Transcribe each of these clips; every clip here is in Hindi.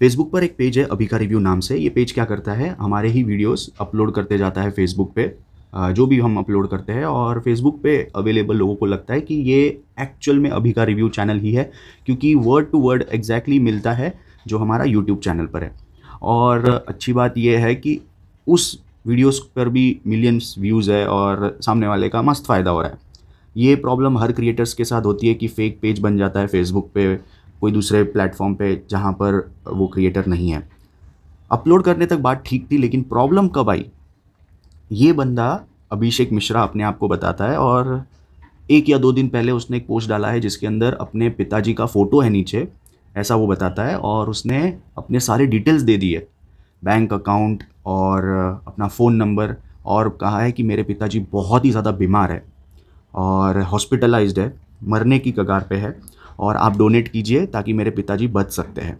फेसबुक पर एक पेज है अभी का रिव्यू नाम से ये पेज क्या करता है हमारे ही वीडियोस अपलोड करते जाता है फेसबुक पे जो भी हम अपलोड करते हैं और फेसबुक पे अवेलेबल लोगों को लगता है कि ये एक्चुअल में अभी का रिव्यू चैनल ही है क्योंकि वर्ड टू वर्ड एग्जैक्टली मिलता है जो हमारा यूट्यूब चैनल पर है और अच्छी बात यह है कि उस वीडियोस पर भी मिलियंस व्यूज़ है और सामने वाले का मस्त फ़ायदा हो रहा है ये प्रॉब्लम हर क्रिएटर्स के साथ होती है कि फेक पेज बन जाता है फेसबुक पे कोई दूसरे प्लेटफॉर्म पे जहाँ पर वो क्रिएटर नहीं है अपलोड करने तक बात ठीक थी लेकिन प्रॉब्लम कब आई ये बंदा अभिषेक मिश्रा अपने आप को बताता है और एक या दो दिन पहले उसने एक पोस्ट डाला है जिसके अंदर अपने पिताजी का फ़ोटो है नीचे ऐसा वो बताता है और उसने अपने सारे डिटेल्स दे दिए बैंक अकाउंट और अपना फ़ोन नंबर और कहा है कि मेरे पिताजी बहुत ही ज़्यादा बीमार है और हॉस्पिटलाइज्ड है मरने की कगार पे है और आप डोनेट कीजिए ताकि मेरे पिताजी बच सकते हैं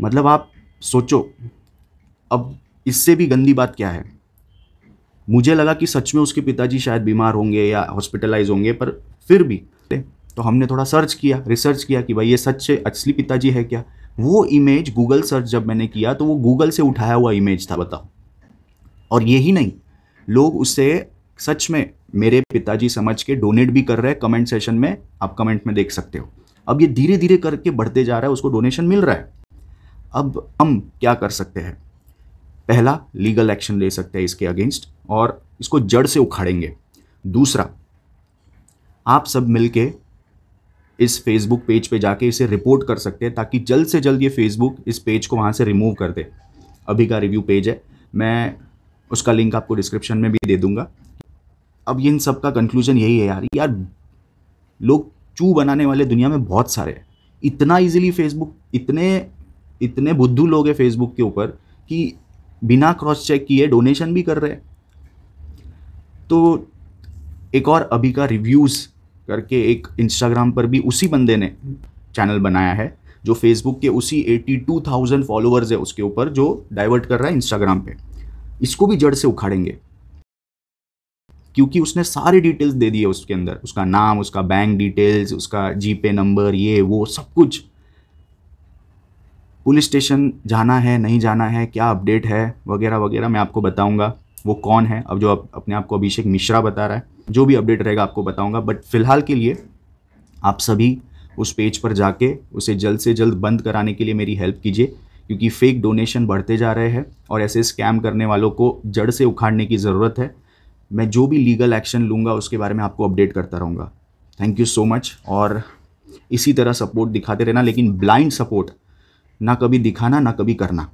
मतलब आप सोचो अब इससे भी गंदी बात क्या है मुझे लगा कि सच में उसके पिताजी शायद बीमार होंगे या हॉस्पिटलाइज होंगे पर फिर भी तो हमने थोड़ा सर्च किया रिसर्च किया कि भाई ये सच असली पिताजी है क्या वो इमेज गूगल सर्च जब मैंने किया तो वो गूगल से उठाया हुआ इमेज था बताओ और यही नहीं लोग उससे सच में मेरे पिताजी समझ के डोनेट भी कर रहे हैं कमेंट सेशन में आप कमेंट में देख सकते हो अब ये धीरे धीरे करके बढ़ते जा रहा है उसको डोनेशन मिल रहा है अब हम क्या कर सकते हैं पहला लीगल एक्शन ले सकते हैं इसके अगेंस्ट और इसको जड़ से उखाड़ेंगे दूसरा आप सब मिलके इस फेसबुक पेज पे जाके इसे रिपोर्ट कर सकते हैं ताकि जल्द से जल्द ये फेसबुक इस पेज को वहाँ से रिमूव कर दे अभी का रिव्यू पेज है मैं उसका लिंक आपको डिस्क्रिप्शन में भी दे दूंगा अब इन सब का कंक्लूजन यही है यार यार लोग चू बनाने वाले दुनिया में बहुत सारे हैं इतना इजीली फेसबुक इतने इतने बुद्धू लोग हैं फेसबुक के ऊपर कि बिना क्रॉस चेक किए डोनेशन भी कर रहे हैं तो एक और अभी का रिव्यूज़ करके एक इंस्टाग्राम पर भी उसी बंदे ने चैनल बनाया है जो फेसबुक के उसी 82,000 फॉलोअर्स है उसके ऊपर जो डाइवर्ट कर रहा है इंस्टाग्राम पे इसको भी जड़ से उखाड़ेंगे क्योंकि उसने सारी डिटेल्स दे दी है उसके अंदर उसका नाम उसका बैंक डिटेल्स उसका जीपे नंबर ये वो सब कुछ पुलिस स्टेशन जाना है नहीं जाना है क्या अपडेट है वगैरह वगैरह मैं आपको बताऊंगा वो कौन है अब जो आप अपने आप को अभिषेक मिश्रा बता रहा है जो भी अपडेट रहेगा आपको बताऊंगा बट फिलहाल के लिए आप सभी उस पेज पर जाके उसे जल्द से जल्द बंद कराने के लिए मेरी हेल्प कीजिए क्योंकि फेक डोनेशन बढ़ते जा रहे हैं और ऐसे स्कैम करने वालों को जड़ से उखाड़ने की ज़रूरत है मैं जो भी लीगल एक्शन लूँगा उसके बारे में आपको अपडेट करता रहूँगा थैंक यू सो मच और इसी तरह सपोर्ट दिखाते रहना लेकिन ब्लाइंड सपोर्ट ना कभी दिखाना ना कभी करना